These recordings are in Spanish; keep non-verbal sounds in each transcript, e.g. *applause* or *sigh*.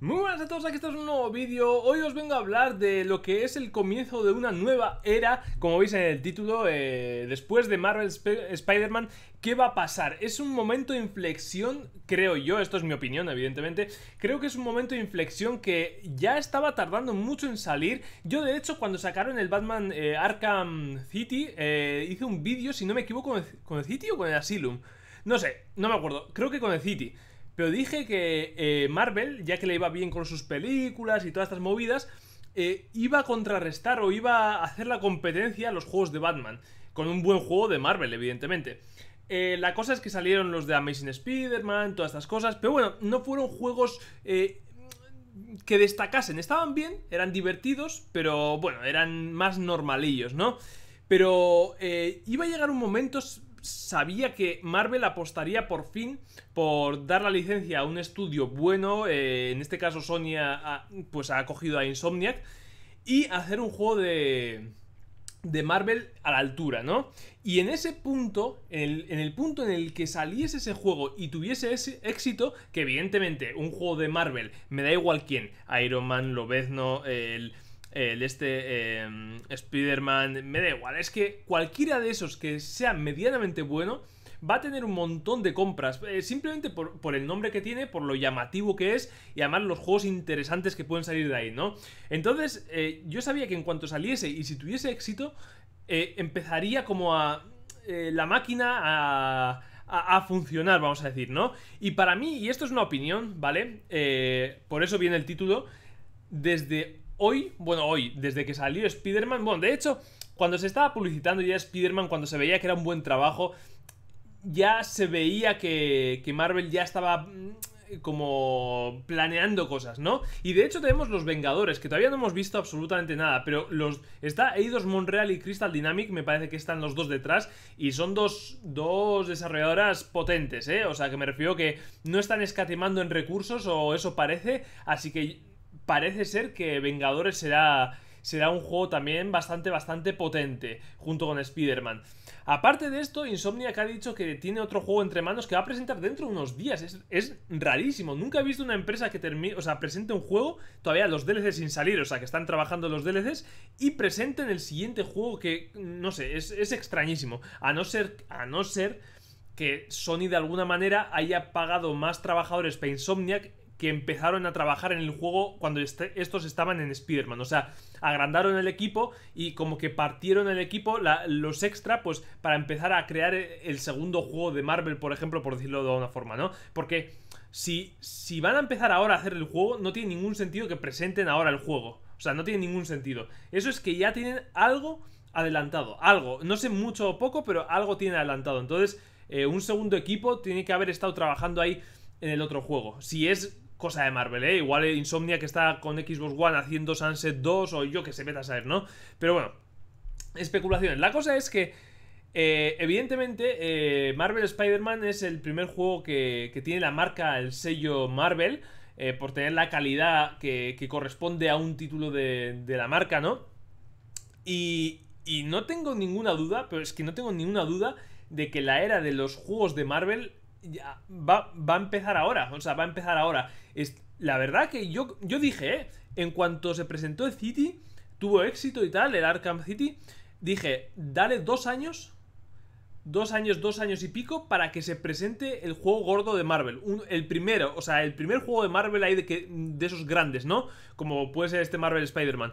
Muy buenas a todos, aquí estamos en un nuevo vídeo Hoy os vengo a hablar de lo que es el comienzo de una nueva era Como veis en el título, eh, después de Marvel Spider-Man ¿Qué va a pasar? Es un momento de inflexión, creo yo, esto es mi opinión evidentemente Creo que es un momento de inflexión que ya estaba tardando mucho en salir Yo de hecho cuando sacaron el Batman eh, Arkham City eh, Hice un vídeo, si no me equivoco, con el City o con el Asylum No sé, no me acuerdo, creo que con el City pero dije que eh, Marvel, ya que le iba bien con sus películas y todas estas movidas, eh, iba a contrarrestar o iba a hacer la competencia a los juegos de Batman. Con un buen juego de Marvel, evidentemente. Eh, la cosa es que salieron los de Amazing Spider-Man, todas estas cosas, pero bueno, no fueron juegos que destacasen. Estaban bien, eran divertidos, pero bueno, eran más normalillos, ¿no? Pero iba a llegar un momento, sabía que Marvel apostaría por fin por dar la licencia a un estudio bueno, eh, en este caso Sony pues ha cogido a Insomniac, y hacer un juego de, de Marvel a la altura, ¿no? Y en ese punto, en el, en el, punto en el que saliese ese juego y tuviese ese éxito, que evidentemente un juego de Marvel, me da igual quién, Iron Man, Lobezno, el el este em, Spider-Man, me da igual, es que cualquiera de esos que sea medianamente bueno va a tener un montón de compras, eh, simplemente por, el nombre que tiene, por lo llamativo que es y además los juegos interesantes que pueden salir de ahí, ¿no? Entonces, eh, yo sabía que en cuanto saliese y si tuviese éxito, eh, empezaría como a la máquina a, a, a, funcionar, vamos a decir, ¿no? Y para mí, y esto es una opinión, ¿vale? por eso viene el título, desde hoy, bueno, hoy, desde que salió Spider-Man, bueno, de hecho, cuando se estaba publicitando ya Spider-Man, cuando se veía que era un buen trabajo, ya se veía que, Marvel ya estaba mm, como planeando cosas, ¿no? Y de hecho tenemos los Vengadores, que todavía no hemos visto absolutamente nada, pero los está Eidos Monreal y Crystal Dynamic, me parece que están los dos detrás, y son dos, dos desarrolladoras potentes, ¿eh? O sea, que me refiero que no están escatimando en recursos, o eso parece, así que parece ser que Vengadores será, será un juego también bastante, bastante potente, junto con Spider-Man. Aparte de esto, Insomniac ha dicho que tiene otro juego entre manos que va a presentar dentro de unos días. Es, rarísimo. Nunca he visto una empresa que termine, o sea, presente un juego, todavía los DLCs sin salir, o sea, que están trabajando los DLCs, y presenten el siguiente juego que, no sé, es, extrañísimo. A no ser, a no ser que Sony de alguna manera haya pagado más trabajadores para Insomniac que empezaron a trabajar en el juego cuando este, estos estaban en Spider-Man. O sea, agrandaron el equipo y como que partieron el equipo, los extra, pues para empezar a crear el segundo juego de Marvel, por ejemplo, por decirlo de alguna forma, ¿no? Porque si, si van a empezar ahora a hacer el juego, no tiene ningún sentido que presenten ahora el juego. O sea, no tiene ningún sentido. Eso es que ya tienen algo adelantado, algo. No sé mucho o poco, pero algo tiene adelantado. Entonces, eh, un segundo equipo tiene que haber estado trabajando ahí en el otro juego. Si es cosa de Marvel, ¿eh? Igual Insomnia que está con Xbox One haciendo Sunset 2 o yo que se meta a saber, ¿no? Pero bueno, especulaciones. La cosa es que, eh, evidentemente, eh, Marvel Spider-Man es el primer juego que, tiene la marca, el sello Marvel, eh, por tener la calidad que, corresponde a un título de, de la marca, ¿no? Y, y no tengo ninguna duda, pero es que no tengo ninguna duda de que la era de los juegos de Marvel ya va, a empezar ahora. O sea, va a empezar ahora. Es, la verdad que yo, yo dije, eh, en cuanto se presentó el City, tuvo éxito y tal, el Arkham City, dije, dale dos años. Dos años, dos años y pico para que se presente el juego gordo de Marvel. el primero, o sea, el primer juego de Marvel ahí de, que, de esos grandes, ¿no? Como puede ser este Marvel Spider-Man.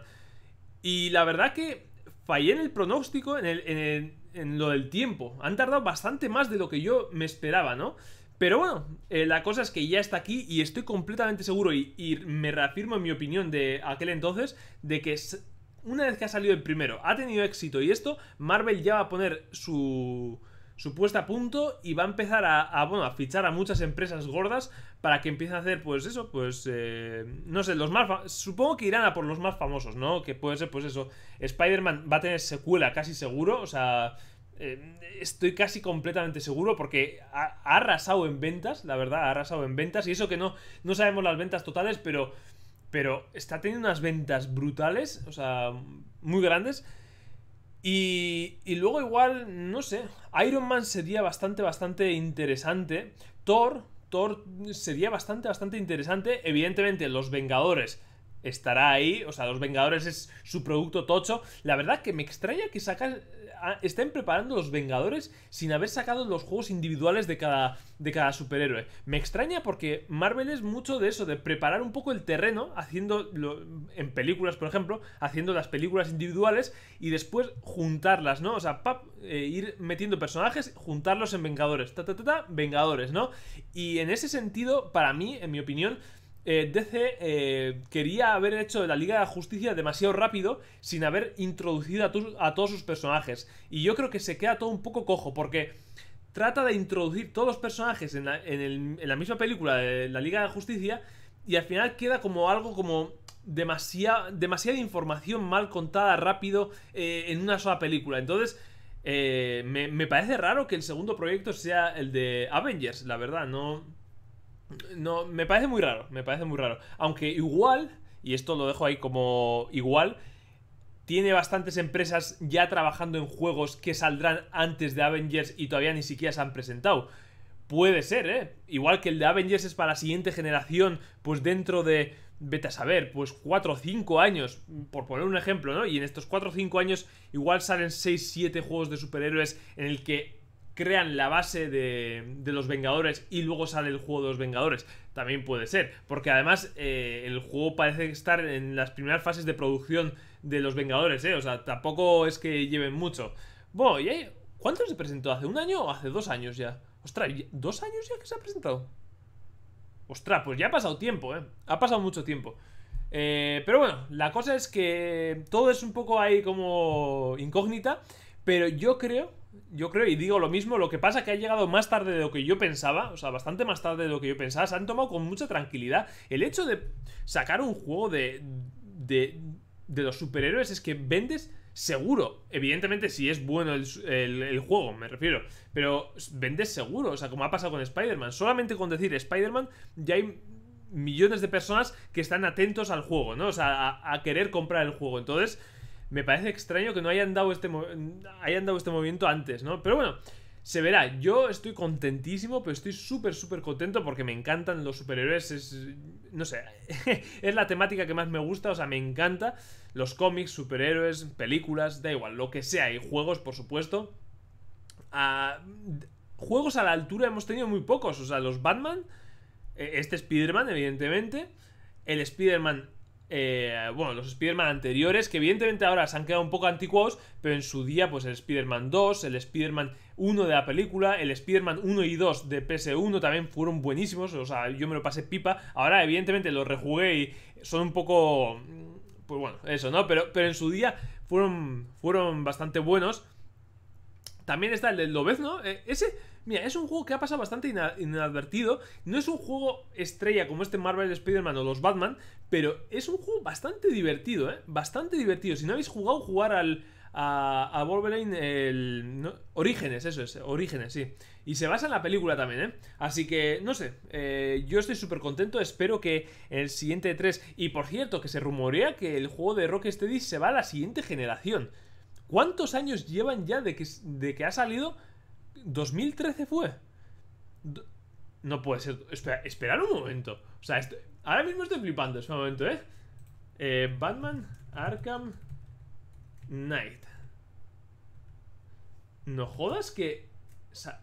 Y la verdad que fallé en el pronóstico, en el en lo del tiempo. Han tardado bastante más de lo que yo me esperaba, ¿no? Pero bueno, eh, la cosa es que ya está aquí y estoy completamente seguro y, me reafirmo en mi opinión de aquel entonces de que una vez que ha salido el primero, ha tenido éxito y esto, Marvel ya va a poner su su puesta a punto y va a empezar a, bueno, a fichar a muchas empresas gordas para que empiecen a hacer, pues eso, pues, eh, no sé, los más, supongo que irán a por los más famosos, ¿no? Que puede ser, pues eso, Spider-Man va a tener secuela casi seguro, o sea, eh, estoy casi completamente seguro porque ha, arrasado en ventas, la verdad, ha arrasado en ventas. Y eso que no, no sabemos las ventas totales, pero, pero está teniendo unas ventas brutales, o sea, muy grandes. Y, y luego igual, no sé, Iron Man sería bastante, bastante interesante. Thor, Thor sería bastante, bastante interesante. Evidentemente, los Vengadores estará ahí. O sea, Los Vengadores es su producto tocho. La verdad que me extraña que saca, estén preparando los Vengadores sin haber sacado los juegos individuales de cada, de cada superhéroe. Me extraña porque Marvel es mucho de eso, de preparar un poco el terreno, haciendo en películas, por ejemplo, haciendo las películas individuales y después juntarlas, ¿no? O sea, eh, ir metiendo personajes, juntarlos en Vengadores, ta, Vengadores, ¿no? Y en ese sentido, para mí, en mi opinión, eh, DC eh, quería haber hecho la Liga de la Justicia demasiado rápido sin haber introducido a, todos sus personajes. Y yo creo que se queda todo un poco cojo porque trata de introducir todos los personajes en la, misma película de la Liga de la Justicia y al final queda como algo como demasiada, demasiada información mal contada rápido eh, en una sola película. Entonces... me parece raro que el segundo proyecto sea el de Avengers, la verdad, no, no, me parece muy raro, me parece muy raro. Aunque igual, y esto lo dejo ahí como igual, tiene bastantes empresas ya trabajando en juegos que saldrán antes de Avengers y todavía ni siquiera se han presentado. Puede ser, ¿eh? Igual que el de Avengers es para la siguiente generación, pues dentro de, vete a saber, pues 4 o 5 años, por poner un ejemplo, ¿no? Y en estos 4 o 5 años igual salen 6, 7 juegos de superhéroes en el que crean la base de, de, los Vengadores y luego sale el juego de los Vengadores. También puede ser, porque además eh, el juego parece estar en las primeras fases de producción de los Vengadores, eh. O sea, tampoco es que lleven mucho. Bueno, ¿y ¿cuánto se presentó? ¿Hace un año o hace dos años ya? Ostras, ¿dos años ya que se ha presentado? Ostras, pues ya ha pasado tiempo, ¿eh? Ha pasado mucho tiempo. Eh, pero bueno, la cosa es que todo es un poco ahí como incógnita, pero yo creo yo creo y digo lo mismo, lo que pasa es que ha llegado más tarde de lo que yo pensaba, o sea, bastante más tarde de lo que yo pensaba, se han tomado con mucha tranquilidad. El hecho de sacar un juego de, de, de los superhéroes es que vendes seguro, evidentemente si es bueno el, juego, me refiero, pero vendes seguro, o sea, como ha pasado con Spider-Man, solamente con decir Spider-Man ya hay millones de personas que están atentos al juego, ¿no? O sea, a querer comprar el juego, entonces me parece extraño que no hayan dado este, hayan dado este movimiento antes, ¿no? Pero bueno, se verá. Yo estoy contentísimo, pero estoy súper, súper contento porque me encantan los superhéroes. Es, no sé, *laughs* es la temática que más me gusta, o sea, me encanta. Los cómics, superhéroes, películas, da igual, lo que sea. Y juegos, por supuesto. juegos a la altura hemos tenido muy pocos. O sea, los Batman, e-, este Spider-Man, evidentemente. El Spider-Man eh, bueno, los Spider-Man anteriores, que evidentemente ahora se han quedado un poco anticuados, pero en su día, pues el Spider-Man 2, el Spider-Man 1 de la película, el Spider-Man 1 y 2 de PS1 también fueron buenísimos, o sea, yo me lo pasé pipa. Ahora, evidentemente, los rejugué y son un poco. Mm, pues bueno, eso, ¿no? Pero, pero en su día fueron, fueron bastante buenos. También está el del ¿No? Eh, ese Mira, es un juego que ha pasado bastante inadvertido. No es un juego estrella como este Marvel Spider-Man o los Batman, pero es un juego bastante divertido, ¿eh? Bastante divertido. Si no habéis jugado, jugar al, a, a Wolverine el, Orígenes, eso es, Orígenes, sí. Y se basa en la película también, ¿eh? Así que, no sé, eh, yo estoy súper contento, espero que el siguiente 3... Y por cierto, que se rumorea que el juego de Rocksteady se va a la siguiente generación. ¿Cuántos años llevan ya de que, de que ha salido? ¿2013 fue? no puede ser. Espera, esperar un momento. O sea, ahora mismo estoy flipando. Es un momento, ¿eh? ¿eh? Batman Arkham Knight. No jodas que. O sea,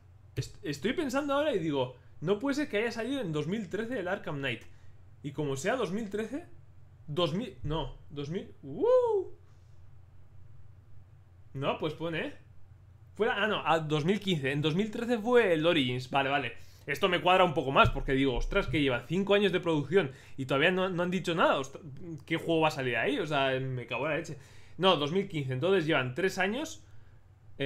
estoy pensando ahora y digo. No puede ser que haya salido en 2013 el Arkham Knight. Y como sea 2013. 2000. No, 2000. ¡uh! No, pues pone, ¿eh? ah, no, a 2015. En 2013 fue el Origins. Vale, vale. Esto me cuadra un poco más porque digo, ostras, que lleva 5 años de producción y todavía no, han dicho nada. ¿Qué juego va a salir ahí? O sea, me cago en la leche. No, 2015. Entonces llevan 3 años. 3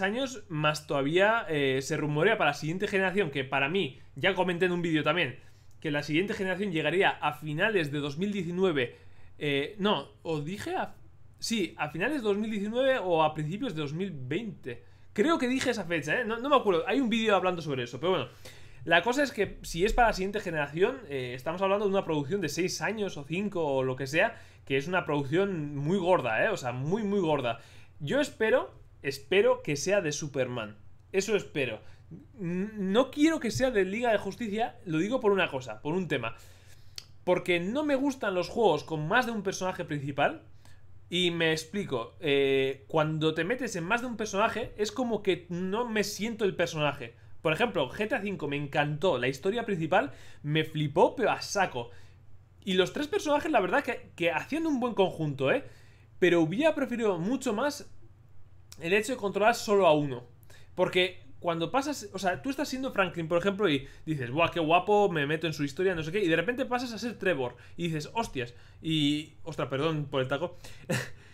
eh, años más todavía eh, se rumorea para la siguiente generación, que para mí, ya comenté en un vídeo también, que la siguiente generación llegaría a finales de 2019. Eh, no, os dije a Sí, a finales de 2019 o a principios de 2020. Creo que dije esa fecha, ¿eh? No, me acuerdo. Hay un vídeo hablando sobre eso, pero bueno. La cosa es que si es para la siguiente generación, eh, estamos hablando de una producción de 6 años o 5 o lo que sea, que es una producción muy gorda, ¿eh? O sea, muy, muy gorda. Yo espero, espero que sea de Superman. Eso espero. No quiero que sea de Liga de Justicia, lo digo por una cosa, por un tema. Porque no me gustan los juegos con más de un personaje principal. Y me explico, eh, cuando te metes en más de un personaje es como que no me siento el personaje. Por ejemplo, GTA V me encantó, la historia principal me flipó pero a saco. Y los tres personajes, la verdad, que, que hacían un buen conjunto, ¿eh? Pero hubiera preferido mucho más el hecho de controlar solo a uno. Porque cuando pasas, o sea, tú estás siendo Franklin, por ejemplo, y dices, Buah, qué guapo, me meto en su historia, no sé qué, y de repente pasas a ser Trevor, y dices, hostias, y, ostra, perdón por el taco,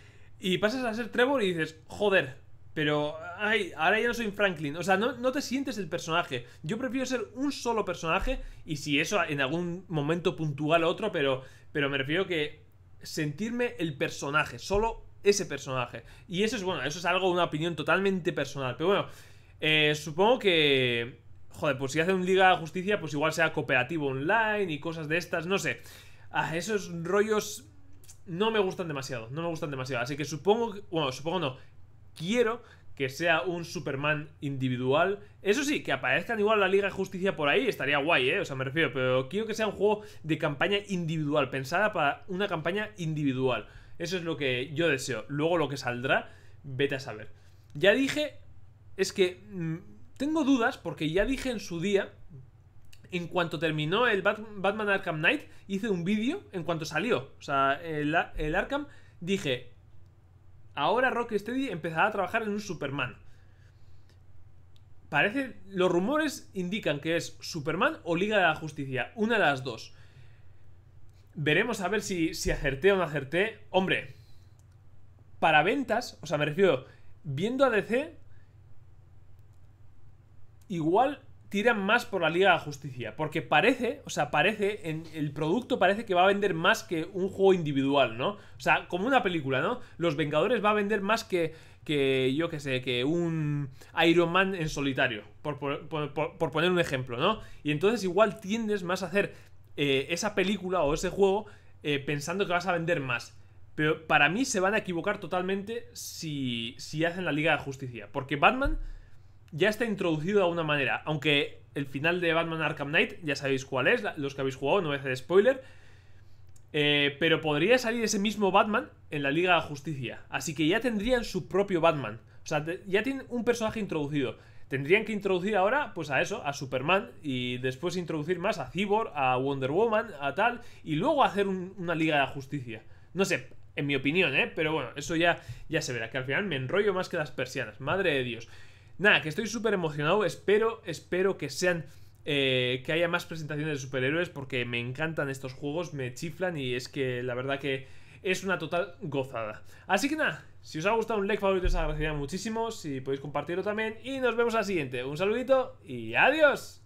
*laughs* y pasas a ser Trevor y dices, joder, pero, ay, ahora ya no soy Franklin, o sea, no, te sientes el personaje, yo prefiero ser un solo personaje, y si eso en algún momento puntual o otro, pero, pero me refiero que sentirme el personaje, solo ese personaje, y eso es bueno, eso es algo, una opinión totalmente personal, pero bueno eh, supongo que. Joder, pues si hace un Liga de Justicia, pues igual sea cooperativo online y cosas de estas, no sé. Ah, esos rollos no me gustan demasiado, no me gustan demasiado. Así que supongo, que, bueno, supongo no, quiero que sea un Superman individual. Eso sí, que aparezcan igual la Liga de Justicia por ahí, estaría guay, ¿eh? O sea, me refiero, pero quiero que sea un juego de campaña individual, pensada para una campaña individual. Eso es lo que yo deseo. Luego lo que saldrá, vete a saber. Ya dije es que mm, tengo dudas porque ya dije en su día, en cuanto terminó el Batman Arkham Knight, hice un vídeo en cuanto salió. O sea, el, Arkham, dije, ahora Rocksteady empezará a trabajar en un Superman. Parece, los rumores indican que es Superman o Liga de la Justicia, una de las dos. Veremos a ver si, si acerté o no acerté. Hombre, para ventas, o sea, me refiero, viendo a DC, igual tiran más por la Liga de Justicia. Porque parece, o sea, parece, en el producto parece que va a vender más que un juego individual, ¿no? O sea, como una película, ¿no? Los Vengadores va a vender más que, que yo qué sé, que un Iron Man en solitario, por, por, poner un ejemplo, ¿no? Y entonces igual tiendes más a hacer eh, esa película o ese juego eh, pensando que vas a vender más. Pero para mí se van a equivocar totalmente si, si hacen la Liga de Justicia. Porque Batman ya está introducido de alguna manera. Aunque el final de Batman Arkham Knight, ya sabéis cuál es, los que habéis jugado, no voy a hacer spoiler. Eh, pero podría salir ese mismo Batman en la Liga de Justicia. Así que ya tendrían su propio Batman. O sea, ya tienen un personaje introducido. Tendrían que introducir ahora, pues a eso, a Superman. Y después introducir más a Cyborg, a Wonder Woman, a tal. Y luego hacer una Liga de Justicia. No sé, en mi opinión, ¿eh? Pero bueno, eso ya, ya se verá. Que al final me enrollo más que las persianas. Madre de Dios. Nada, que estoy súper emocionado. Espero, espero que sean... Eh, que haya más presentaciones de superhéroes porque me encantan estos juegos, me chiflan y es que la verdad que es una total gozada. Así que nada, si os ha gustado un like favorito os agradecería muchísimo, si podéis compartirlo también y nos vemos al siguiente. Un saludito y adiós.